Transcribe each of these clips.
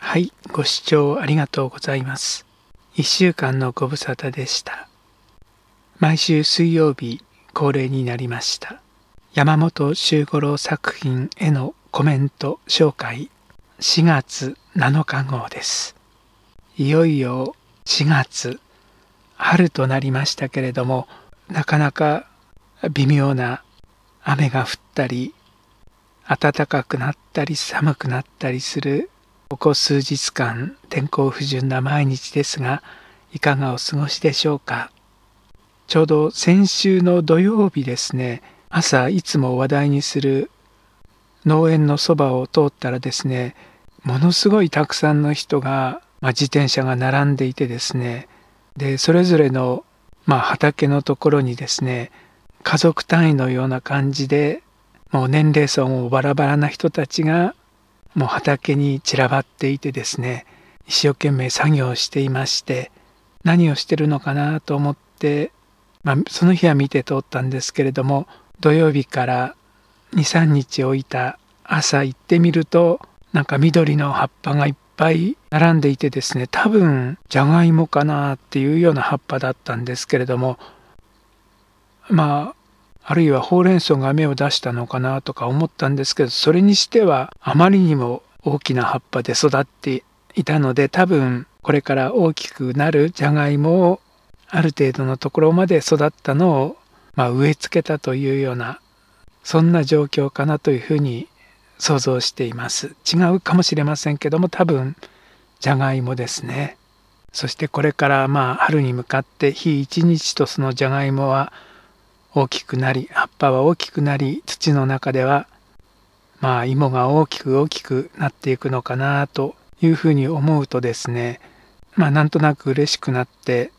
はい、ご視聴ありがとうございます。1週間のご無沙汰でした。毎週水曜日恒例になりました。山本周五郎作品へのコメント紹介4月7日号です。いよいよ4月春となりましたけれどもなかなか微妙な雨が降ったり暖かくなったり寒くなったりするここ数日間天候不順な毎日ですがいかがお過ごしでしょうかちょうど先週の土曜日ですね朝いつも話題にする農園のそばを通ったらですねものすごいたくさんの人が、まあ、自転車が並んでいてですねでそれぞれの、まあ、畑のところにですね家族単位のような感じでもう年齢層もバラバラな人たちがもう畑に散らばっていてですね一生懸命作業していまして何をしてるのかなと思って、まあ、その日は見て通ったんですけれども土曜日から23日置いた朝行ってみるとなんか緑の葉っぱがいっぱい並んでいてですね多分じゃがいもかなっていうような葉っぱだったんですけれどもまああるいはほうれん草が芽を出したのかなとか思ったんですけどそれにしてはあまりにも大きな葉っぱで育っていたので多分これから大きくなるじゃがいもをある程度のところまで育ったのを、まあ、植え付けたというようなそんな状況かなというふうに想像しています違うかもしれませんけども多分じゃがいもですねそしてこれからまあ春に向かって日一日とそのじゃがいもは大きくなり葉っぱは大きくなり土の中ではまあ芋が大きく大きくなっていくのかなというふうに思うとですねまあなんとなく嬉しくなって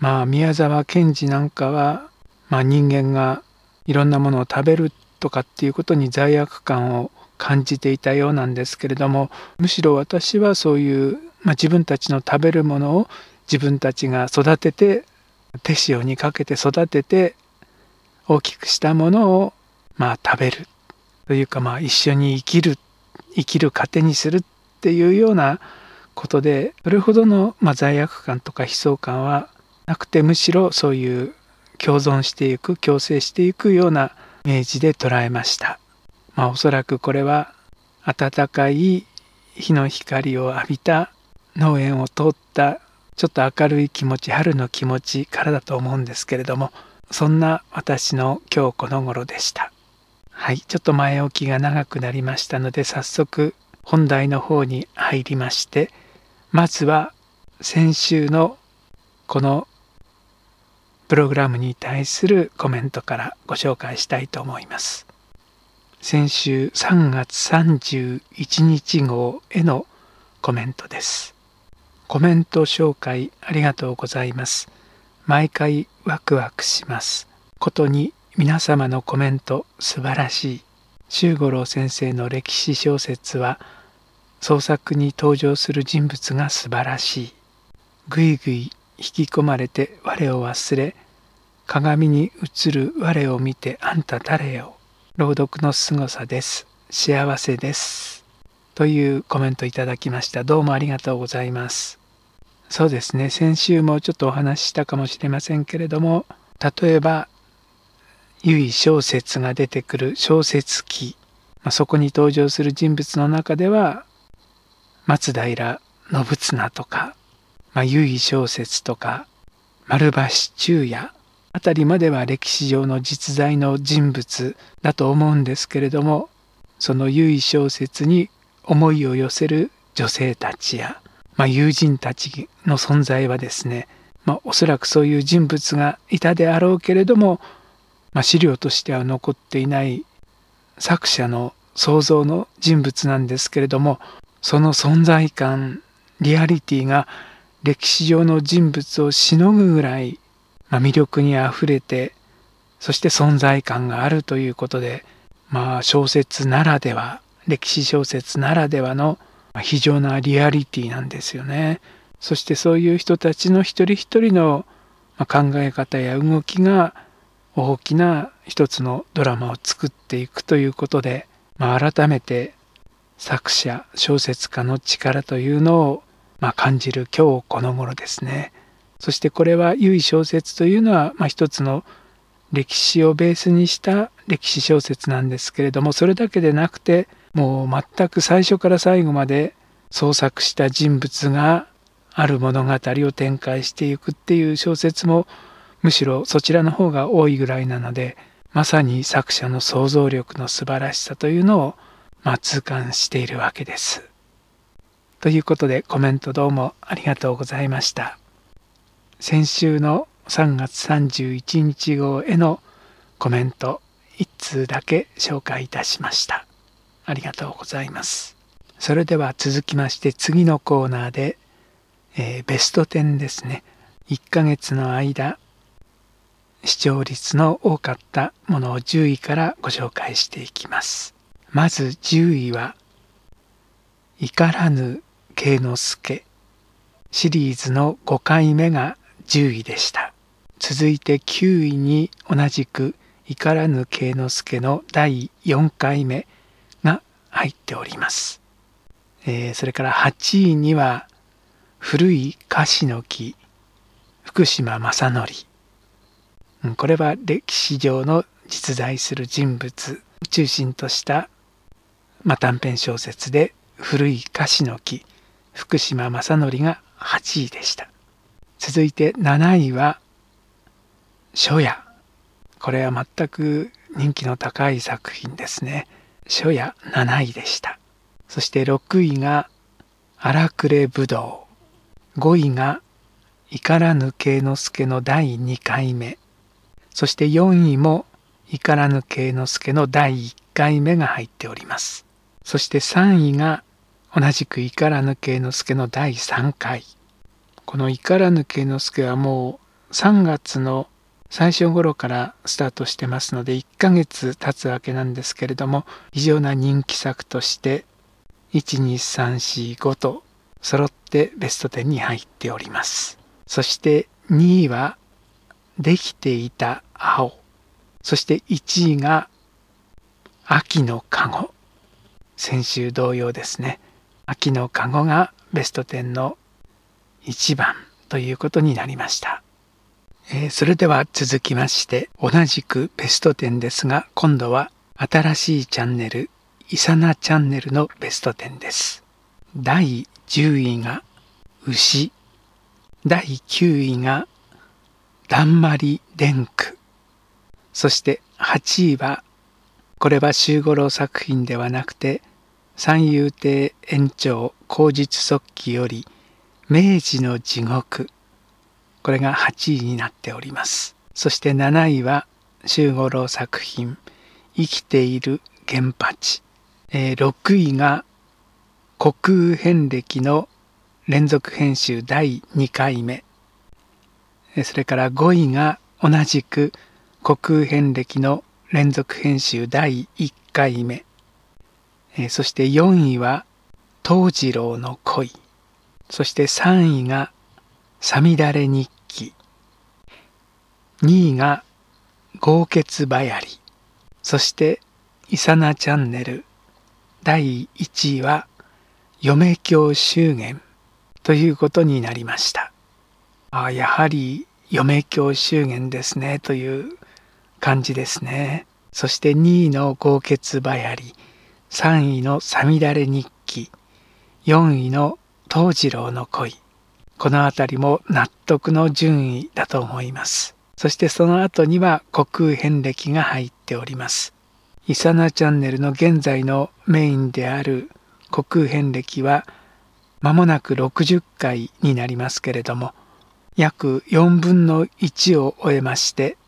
まあ宮沢賢治なんかは、まあ、人間がいろんなものを食べるとかっていうことに罪悪感を感じていたようなんですけれどもむしろ私はそういう、まあ、自分たちの食べるものを自分たちが育てて手塩にかけて育てて大きくしたものをまあ食べるというかまあ一緒に生きる生きる糧にするっていうようなことでそれほどの、まあ、罪悪感とか悲壮感はなくてむしろそういう共存していく共生していくようなイメージで捉えました、まあ、おそらくこれは暖かい日の光を浴びた農園を通ったちょっと明るい気持ち春の気持ちからだと思うんですけれどもそんな私の今日この頃でしたはいちょっと前置きが長くなりましたので早速本題の方に入りましてまずは先週のこのプログラムに対するコメントからご紹介したいと思います先週3月31日号へのコメントですコメント紹介ありがとうございます。毎回ワクワクします。ことに皆様のコメント素晴らしい。周五郎先生の歴史小説は創作に登場する人物が素晴らしい。ぐいぐい引き込まれて我を忘れ、鏡に映る我を見てあんた誰よ。朗読の凄さです。幸せです。というコメントいただきました。どうもありがとうございます。そうですね先週もちょっとお話ししたかもしれませんけれども例えば由衣小説が出てくる小説記、まあ、そこに登場する人物の中では松平信綱とか、まあ、由小説とか丸橋中也あたりまでは歴史上の実在の人物だと思うんですけれどもその由衣小説に思いを寄せる女性たちやまあ、友人たちの存在はですね、まあ、おそらくそういう人物がいたであろうけれども、まあ、資料としては残っていない作者の想像の人物なんですけれどもその存在感リアリティが歴史上の人物をしのぐぐらい、まあ、魅力にあふれてそして存在感があるということで、まあ、小説ならでは歴史小説ならではの「非常なリアリティなんですよね。そしてそういう人たちの一人一人の考え方や動きが大きな一つのドラマを作っていくということで、まあ、改めて作者小説家の力というのを、まあ、感じる今日この頃ですね。そしてこれは優位小説というのは、まあ、一つの歴史をベースにした歴史小説なんですけれどもそれだけでなくてもう全く最初から最後まで創作した人物がある物語を展開していくっていう小説もむしろそちらの方が多いぐらいなのでまさに作者の想像力の素晴らしさというのを、ま痛感しているわけです。ということでコメントどうもありがとうございました。先週の3月31日号へのコメント1通だけ紹介いたしました。ありがとうございます。それでは続きまして次のコーナーで、えー、ベスト10ですね。1ヶ月の間、視聴率の多かったものを10位からご紹介していきます。まず10位は、怒らぬ慶之助シリーズの5回目が10位でした。続いて9位に同じく怒らぬ慶之助の第4回目入っております。えー、それから8位には古い菓子の木福島正則、これは歴史上の実在する人物を中心とした、まあ、短編小説で古い菓子の木福島正則が8位でした続いて7位は「初夜」これは全く人気の高い作品ですね。初夜7位でしたそして6位が荒くれぶどう5位がいからぬ慶之助の第2回目そして4位もいからぬ慶之助の第1回目が入っておりますそして3位が同じくいからぬ慶之助の第3回このいからぬ慶之助はもう3月の最初頃からスタートしてますので1ヶ月経つわけなんですけれども非常な人気作として12345と揃ってベスト10に入っておりますそして2位はできていた青そして1位が秋の籠先週同様ですね秋の籠がベスト10の1番ということになりましたえー、それでは続きまして同じくベスト10ですが今度は新しいチャンネルイサナチャンネルのベスト10です第10位が牛第9位がだんまりデンクそして8位はこれは周五郎作品ではなくて三遊亭延長口述即記より明治の地獄これが8位になっておりますそして7位は周五郎作品「生きている原八」えー、6位が国空遍歴の連続編集第2回目それから5位が同じく国空遍歴の連続編集第1回目そして4位は東次郎の恋そして3位がさみだ日記2位が豪傑ばやりそしてイサナチャンネル第1位は嫁教祝言ということになりましたあやはり嫁教祝言ですねという感じですねそして2位の豪傑ばやり3位のさみだれ日記4位の藤次郎の恋この辺りも納得の順位だと思います。そしてその後には国空遍歴が入っております。イサナチャンネルの現在のメインである国空遍歴は間もなく60回になりますけれども約4分の1を終えまして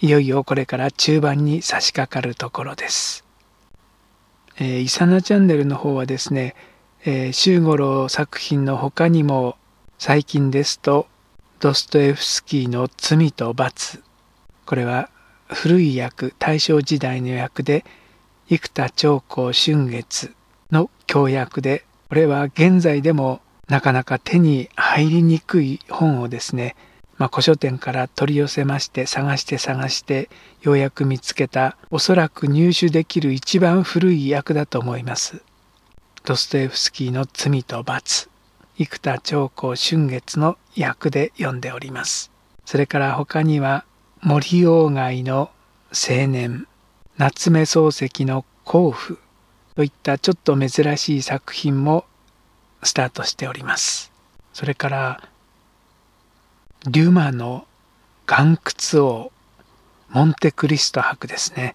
いよいよこれから中盤に差し掛かるところです。えー、イサナチャンネルの方はですね、えー、シュー作品の他にも最近ですとドストエフスキーの「罪と罰」これは古い役大正時代の役で生田長江春月の教役でこれは現在でもなかなか手に入りにくい本をですね、まあ、古書店から取り寄せまして探して探してようやく見つけたおそらく入手できる一番古い役だと思います。ドストエフスキーの罪と罰生田長江春月の役で読んでおります。それから他には森鴎外の青年、夏目漱石の甲府といったちょっと珍しい作品もスタートしております。それからリュマの岩窟王モンテクリスト博ですね。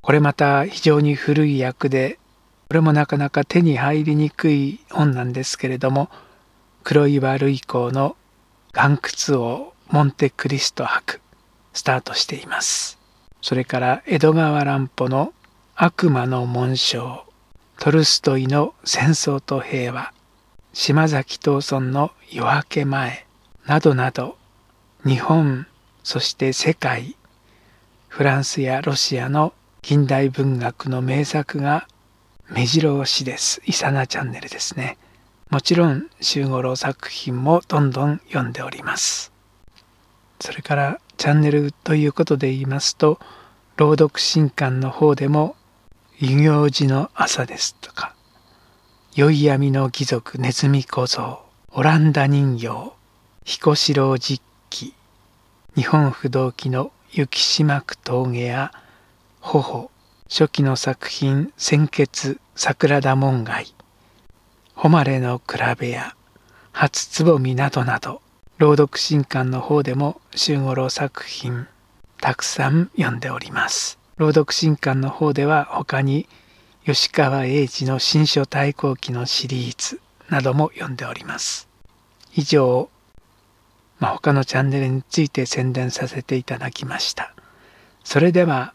これまた非常に古い役でこれもなかなか手に入りにくい本なんですけれども黒岩類港の岩窟王モンテクリスト博スタートしていますそれから江戸川乱歩の悪魔の紋章トルストイの戦争と平和島崎藤村の夜明け前などなど日本そして世界フランスやロシアの近代文学の名作が目白押しです。イサナチャンネルですね。もちろん週五郎作品もどんどん読んでおります。それからチャンネルということで言いますと朗読新刊の方でも「遊行寺の朝」ですとか「宵闇の貴族ネズミ小僧」「オランダ人形」「彦四郎実記」「日本不動記の雪島区峠や「頬」初期の作品「鮮血桜田門外」誉れの比べや初つぼみなどなど朗読新刊の方でも周五郎作品たくさん読んでおります朗読新刊の方では他に吉川英治の新書対抗期のシリーズなども読んでおります以上、まあ、他のチャンネルについて宣伝させていただきましたそれでは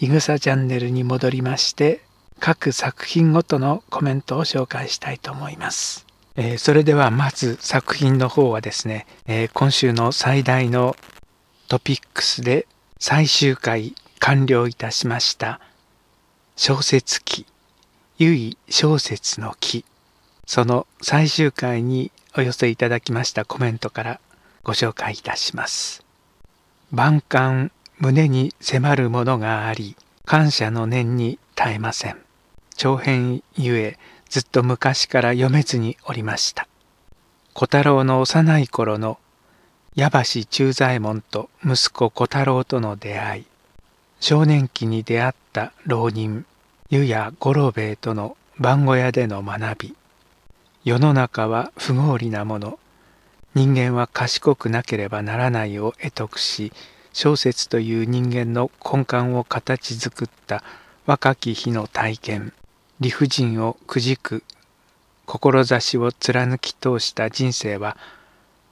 いぐさチャンネルに戻りまして各作品ごとのコメントを紹介したいと思います。えー、それではまず作品の方はですね、えー、今週の最大のトピックスで最終回完了いたしました小説記「ゆい小説の木」その最終回にお寄せいただきましたコメントからご紹介いたします。万感胸に迫るものがあり感謝の念に絶えません長編ゆえずっと昔から読めずにおりました小太郎の幼い頃の矢橋忠左衛門と息子小太郎との出会い少年期に出会った浪人湯や五郎兵衛との番小屋での学び世の中は不合理なもの人間は賢くなければならないを得得し小説という人間の根幹を形作った若き日の体験理不尽をくじく志を貫き通した人生は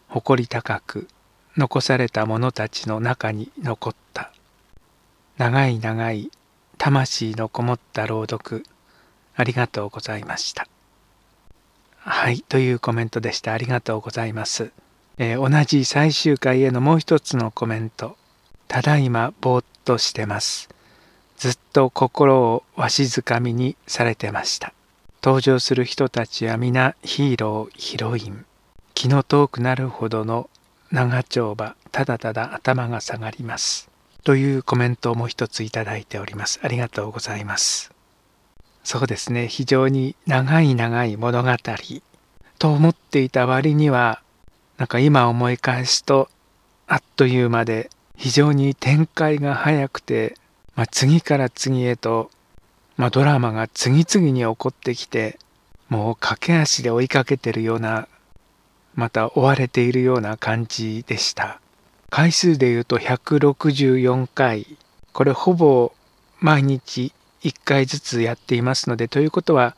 誇り高く残された者たちの中に残った長い長い魂のこもった朗読ありがとうございましたはいというコメントでしたありがとうございます、えー、同じ最終回へのもう一つのコメントただいまぼーっとしてますずっと心をわしづかみにされてました登場する人たちは皆ヒーローヒロイン気の遠くなるほどの長丁場ただただ頭が下がりますというコメントも一ついただいておりますありがとうございますそうですね非常に長い長い物語と思っていた割にはなんか今思い返すとあっという間で非常に展開が早くてまあ、次から次へと、まあ、ドラマが次々に起こってきてもう駆け足で追いかけてるようなまた追われているような感じでした回数でいうと164回これほぼ毎日1回ずつやっていますのでということは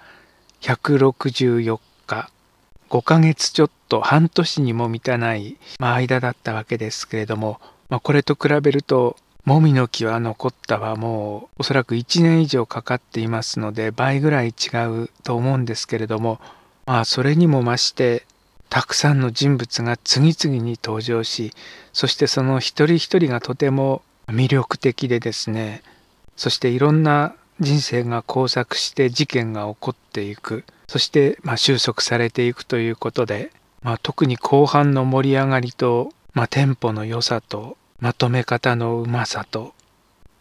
164日5ヶ月ちょっと半年にも満たない、間だったわけですけれども、まあ、これと比べるともみの木は残ったはもうおそらく1年以上かかっていますので倍ぐらい違うと思うんですけれどもまあそれにも増してたくさんの人物が次々に登場しそしてその一人一人がとても魅力的でですねそしていろんな人生が交錯して事件が起こっていくそしてま収束されていくということで、まあ、特に後半の盛り上がりと、まあ、テンポの良さとまとめ方のうまさと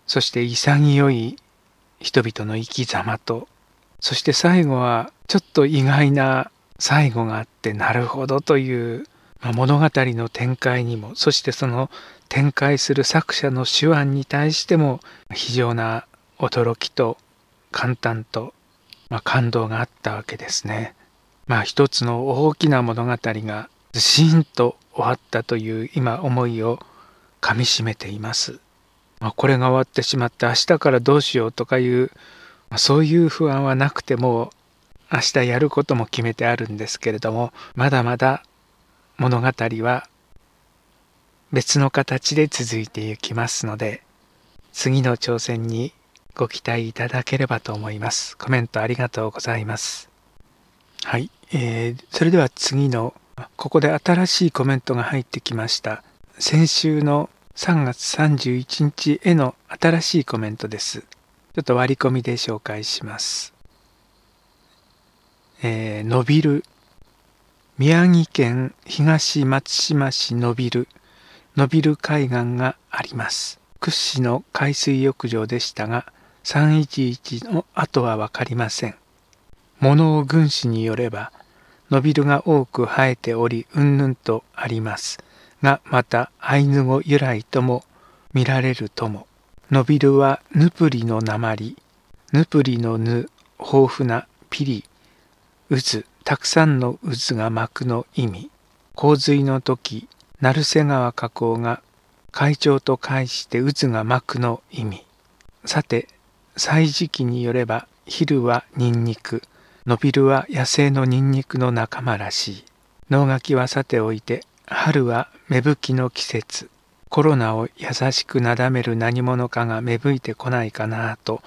そして潔い人々の生き様とそして最後はちょっと意外な最後があってなるほどという、まあ、物語の展開にもそしてその展開する作者の手腕に対しても非常な驚きと簡単と、まあ、感動があったわけですね。まあ一つの大きな物語がずしんと終わったという今思いを噛みしめています。まあ、これが終わってしまって明日からどうしようとかいう、まあ、そういう不安はなくても明日やることも決めてあるんですけれどもまだまだ物語は別の形で続いていきますので次の挑戦にご期待いただければと思います。コメントありがとうございます。はい、えー、それでは次のここで新しいコメントが入ってきました。先週の3月31日への新しいコメントです。ちょっと割り込みで紹介します。えー、伸びる。宮城県東松島市伸びる。伸びる海岸があります。屈指の海水浴場でしたが、311の後はわかりません。物を軍師によれば、伸びるが多く生えており、うんぬんとあります。がまたアイヌ語由来とも見られるとも。ノビルはヌプリの鉛、ヌプリのヌ、豊富なピリ、渦、たくさんの渦が膜の意味。洪水の時、成瀬川河口が会長と介して渦が膜の意味。さて、歳時期によれば、昼はニンニク、ノビルは野生のニンニクの仲間らしい。能書きはさておいて、春は芽吹きの季節コロナを優しくなだめる何者かが芽吹いてこないかなと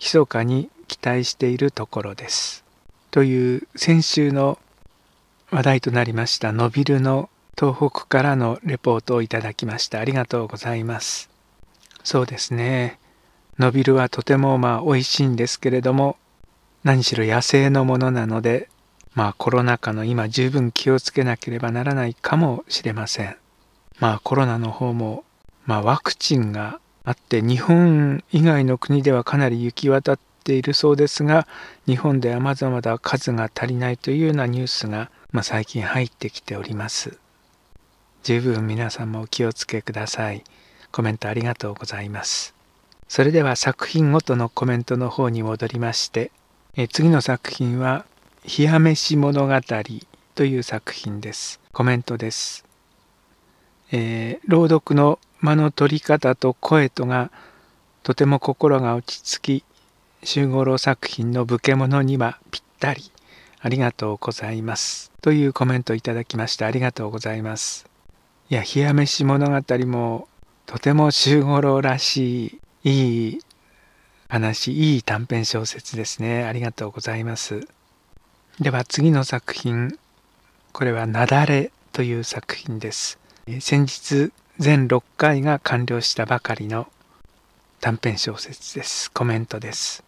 密かに期待しているところです。という先週の話題となりました「ノビルの東北からのレポートをいただきましたありがとうございます。そうですねのびるはとてもまあ美味しいんですけれども何しろ野生のものなのでまあコロナ禍の今十分気をつけなければならないかもしれません。まあコロナの方も、まあ、ワクチンがあって日本以外の国ではかなり行き渡っているそうですが日本ではまだまだ数が足りないというようなニュースが、まあ、最近入ってきております。十分皆さんもお気をつけください。コメントありがとうございます。それでは作品ごとのコメントの方に戻りまして、え次の作品は冷や飯物語という作品です。コメントです。えー、朗読の間の取り方と声とがとても心が落ち着き、集合郎作品の武家物にはぴったり。ありがとうございます。というコメントいただきましてありがとうございます。いや、冷や飯物語もとても集五郎らしい、いい話、いい短編小説ですね。ありがとうございます。では次の作品これは「なだれ」という作品です先日全6回が完了したばかりの短編小説ですコメントです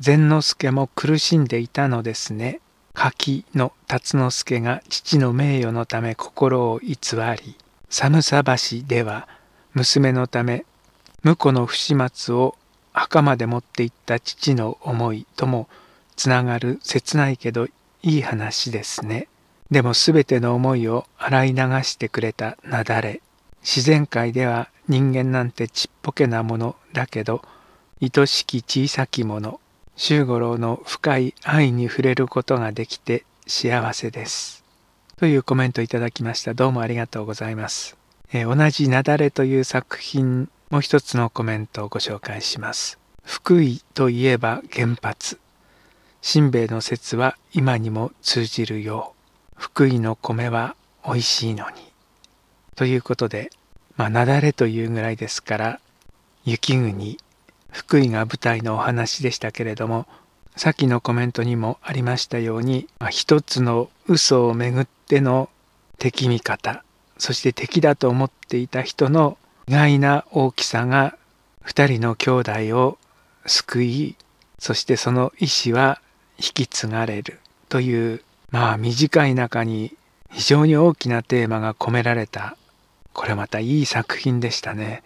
善之助も苦しんでいたのですね柿の辰之助が父の名誉のため心を偽り寒さ橋では娘のため婿の不始末を墓まで持っていった父の思いともつながる切ないけどいい話ですね。でも全ての思いを洗い流してくれた雪崩。自然界では人間なんてちっぽけなものだけど、愛しき小さきもの、周五郎の深い愛に触れることができて幸せです。というコメントいただきました。どうもありがとうございます。え同じ雪崩という作品、もう一つのコメントをご紹介します。福井といえば原発。しんべの説は今にも通じるよう福井の米は美味しいのにということでまあ雪崩というぐらいですから雪国福井が舞台のお話でしたけれどもさっきのコメントにもありましたように、まあ、一つの嘘をめぐっての敵味方そして敵だと思っていた人の意外な大きさが2人の兄弟を救いそしてその意志は引き継がれるというまあ短い中に非常に大きなテーマが込められたこれまたいい作品でしたね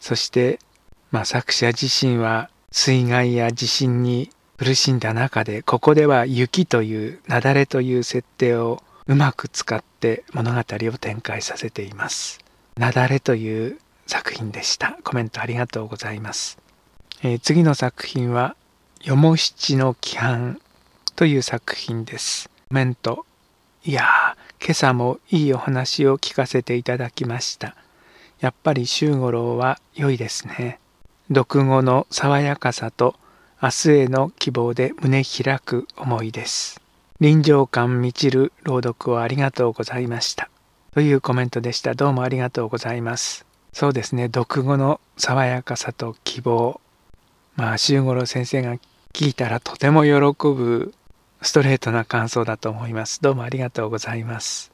そしてまあ作者自身は水害や地震に苦しんだ中でここでは雪という雪崩という設定をうまく使って物語を展開させています雪崩という作品でしたコメントありがとうございます、えー、次の作品はよも七の規範という作品です。コメント。いや今朝もいいお話を聞かせていただきました。やっぱり周五郎は良いですね。読後の爽やかさと明日への希望で胸開く思いです。臨場感満ちる朗読をありがとうございました。というコメントでした。どうもありがとうございます。そうですね、読後の爽やかさと希望。まあ、周五郎先生が聞いたらとても喜ぶストレートな感想だと思います。どうもありがとうございます。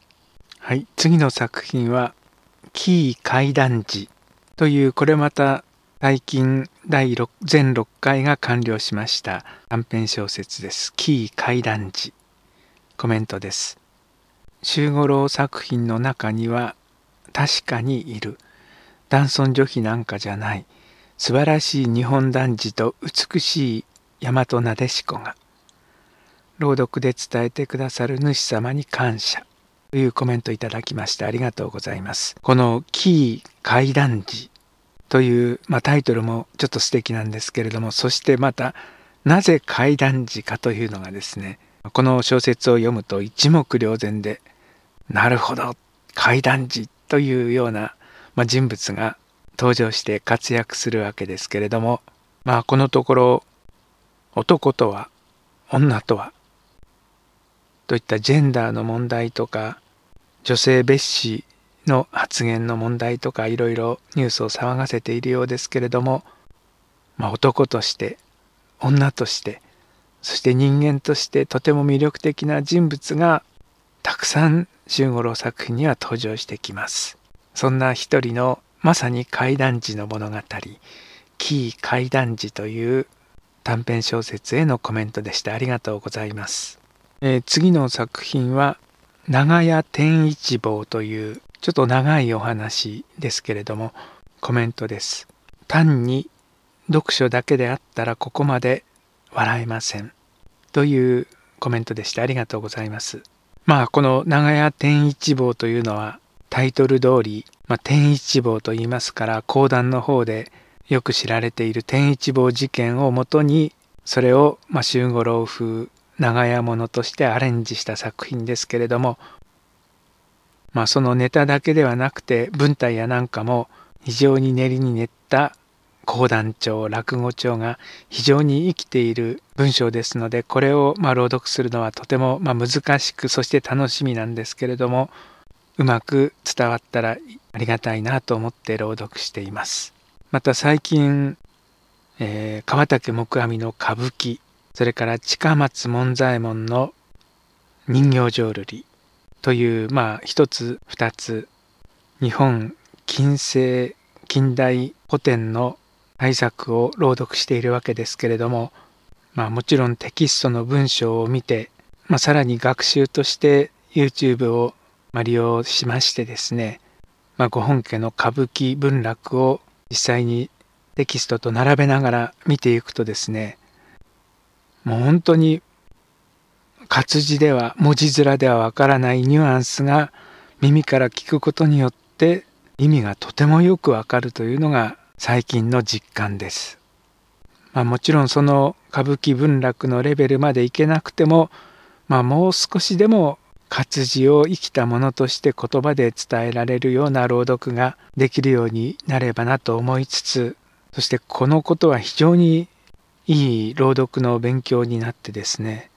はい、次の作品は「キー怪談時」というこれまた最近第6全6回が完了しました短編小説です。キー怪談時コメントです。周五郎作品の中には確かにいる男尊女卑なんかじゃない素晴らしい日本男児と美しい大和なでしこが朗読で伝えてくださる主様に感謝というコメントいただきましてありがとうございます。このキー怪談時という、まあ、タイトルもちょっと素敵なんですけれどもそしてまたなぜ怪談時かというのがですねこの小説を読むと一目瞭然でなるほど怪談時というような、まあ、人物が登場して活躍するわけですけれどもまあこのところ男とは女とはといったジェンダーの問題とか女性蔑視の発言の問題とかいろいろニュースを騒がせているようですけれども、まあ、男として女としてそして人間としてとても魅力的な人物がたくさん周五郎作品には登場してきますそんな一人のまさに怪談児の物語「キー怪談児」という短編小説へのコメントでしたありがとうございます、えー、次の作品は長屋天一坊というちょっと長いお話ですけれどもコメントです単に読書だけであったらここまで笑えませんというコメントでしたありがとうございますまあこの長屋天一坊というのはタイトル通り、まあ、天一坊と言いますから講談の方でよく知られている天一坊事件をもとにそれを、まあ、周五郎風長屋物としてアレンジした作品ですけれども、まあ、そのネタだけではなくて文体やなんかも非常に練りに練った講談調落語調が非常に生きている文章ですのでこれをま朗読するのはとてもま難しくそして楽しみなんですけれどもうまく伝わったらありがたいなと思って朗読しています。また最近、えー、川竹木阿弥の歌舞伎それから近松門左衛門の人形浄瑠璃というまあ一つ二つ日本近世近代古典の大作を朗読しているわけですけれども、まあ、もちろんテキストの文章を見て、まあ、さらに学習として YouTube を利用しましてですね、まあ、ご本家の歌舞伎文楽を実際にテキストと並べながら見ていくとですねもう本当に活字では文字面ではわからないニュアンスが耳から聞くことによって意味がとてもよくわかるというのが最近の実感です。まあ、もちろんその歌舞伎文楽のレベルまでいけなくても、まあ、もう少しでも活字を生きたものとして言葉で伝えられるような朗読ができるようになればなと思いつつそしてこのことは非常にいい朗読の勉強になってですね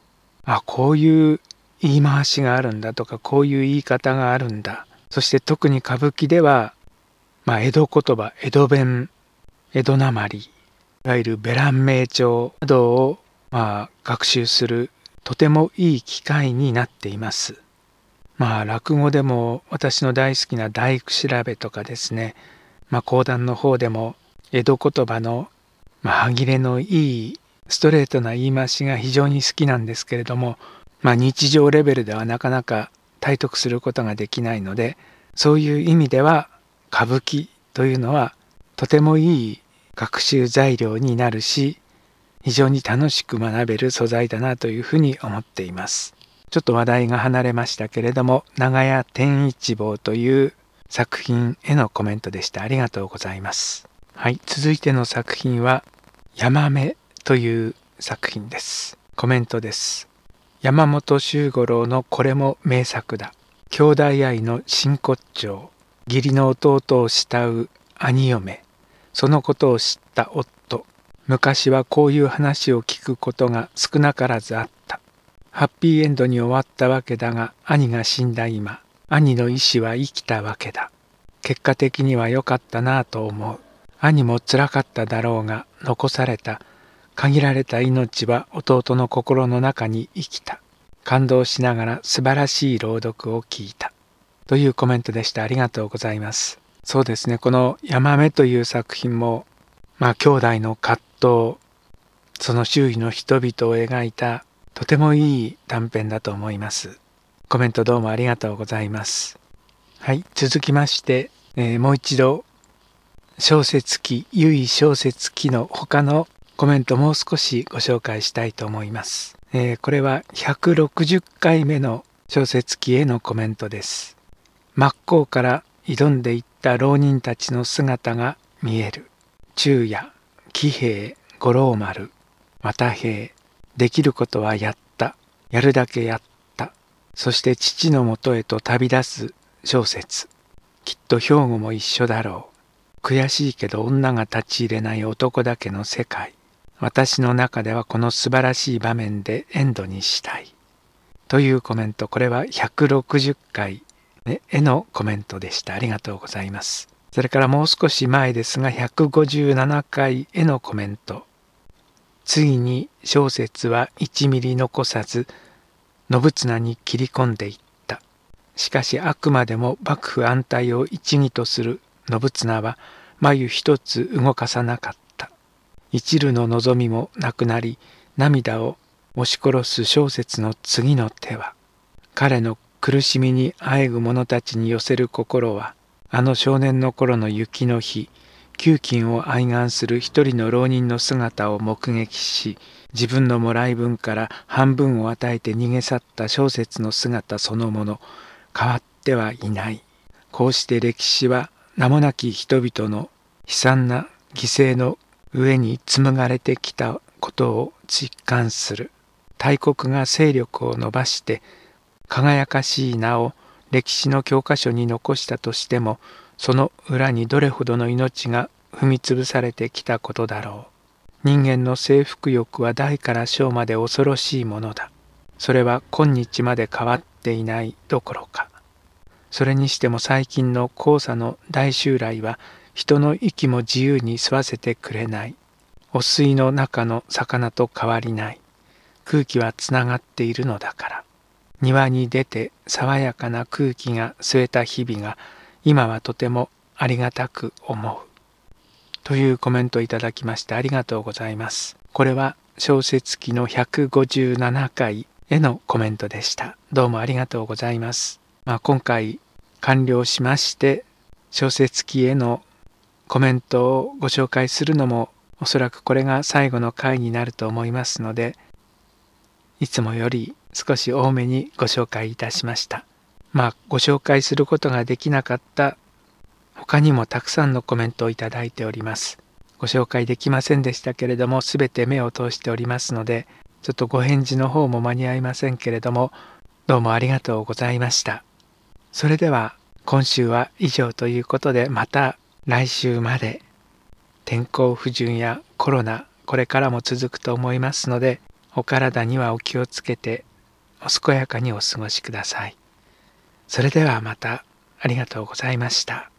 あこういう言い回しがあるんだとかこういう言い方があるんだそして特に歌舞伎では、まあ、江戸言葉江戸弁江戸なまりいわゆるベラン名帳などをまあ学習するとてもいい機会になっています。まあ落語でも私の大好きな大工調べとかですね、まあ、講談の方でも江戸言葉の、まあ、歯切れのいいストレートな言い回しが非常に好きなんですけれども、まあ、日常レベルではなかなか体得することができないのでそういう意味では歌舞伎というのはとてもいい学習材料になるし非常に楽しく学べる素材だなというふうに思っています。ちょっと話題が離れましたけれども、長屋天一坊という作品へのコメントでした。ありがとうございます。はい、続いての作品は、山目という作品です。コメントです。山本周五郎のこれも名作だ。兄弟愛の真骨頂。義理の弟を慕う兄嫁。そのことを知った夫。昔はこういう話を聞くことが少なからずあった。ハッピーエンドに終わったわけだが、兄が死んだ今、兄の意志は生きたわけだ。結果的には良かったなぁと思う。兄もつらかっただろうが、残された、限られた命は弟の心の中に生きた。感動しながら素晴らしい朗読を聞いた。というコメントでした。ありがとうございます。そうですね、このヤマメという作品も、まあ兄弟の葛とその周囲の人々を描いたとてもいい短編だと思います。コメントどうもありがとうございます。はい、続きまして、えー、もう一度小説記、優位小説記の他のコメントもう少しご紹介したいと思います。えー、これは160回目の小説記へのコメントです。真っ向から挑んでいった浪人たちの姿が見える。昼夜、喜兵五郎丸又兵できることはやったやるだけやったそして父のもとへと旅立つ小説きっと兵庫も一緒だろう悔しいけど女が立ち入れない男だけの世界私の中ではこの素晴らしい場面でエンドにしたいというコメントこれは160回、ね、絵のコメントでしたありがとうございますそれからもう少し前ですが157回へのコメント。ついに小説は1ミリ残さず信綱に切り込んでいった。しかしあくまでも幕府安泰を一義とする信綱は眉一つ動かさなかった。一縷の望みもなくなり涙を押し殺す小説の次の手は彼の苦しみにあえぐ者たちに寄せる心はあの少年の頃の雪の日給金を愛願する一人の浪人の姿を目撃し自分のもらい分から半分を与えて逃げ去った小説の姿そのもの変わってはいないこうして歴史は名もなき人々の悲惨な犠牲の上に紡がれてきたことを実感する大国が勢力を伸ばして輝かしい名を歴史の教科書に残したとしてもその裏にどれほどの命が踏み潰されてきたことだろう人間の征服欲は大から小まで恐ろしいものだそれは今日まで変わっていないどころかそれにしても最近の黄砂の大襲来は人の息も自由に吸わせてくれない汚水の中の魚と変わりない空気はつながっているのだから庭に出て爽やかな空気が吸えた日々が今はとてもありがたく思う。というコメントをいただきましてありがとうございます。これは小説記の157回へのコメントでした。どうもありがとうございます。まあ、今回完了しまして小説記へのコメントをご紹介するのもおそらくこれが最後の回になると思いますのでいつもより少し多めにご紹介いたしました。まあ、ご紹介することができなかった他にもたくさんのコメントをいただいております。ご紹介できませんでしたけれども、すべて目を通しておりますので、ちょっとご返事の方も間に合いませんけれども、どうもありがとうございました。それでは、今週は以上ということで、また来週まで、天候不順やコロナ、これからも続くと思いますので、お体にはお気をつけてお健やかにお過ごしください。それではまたありがとうございました。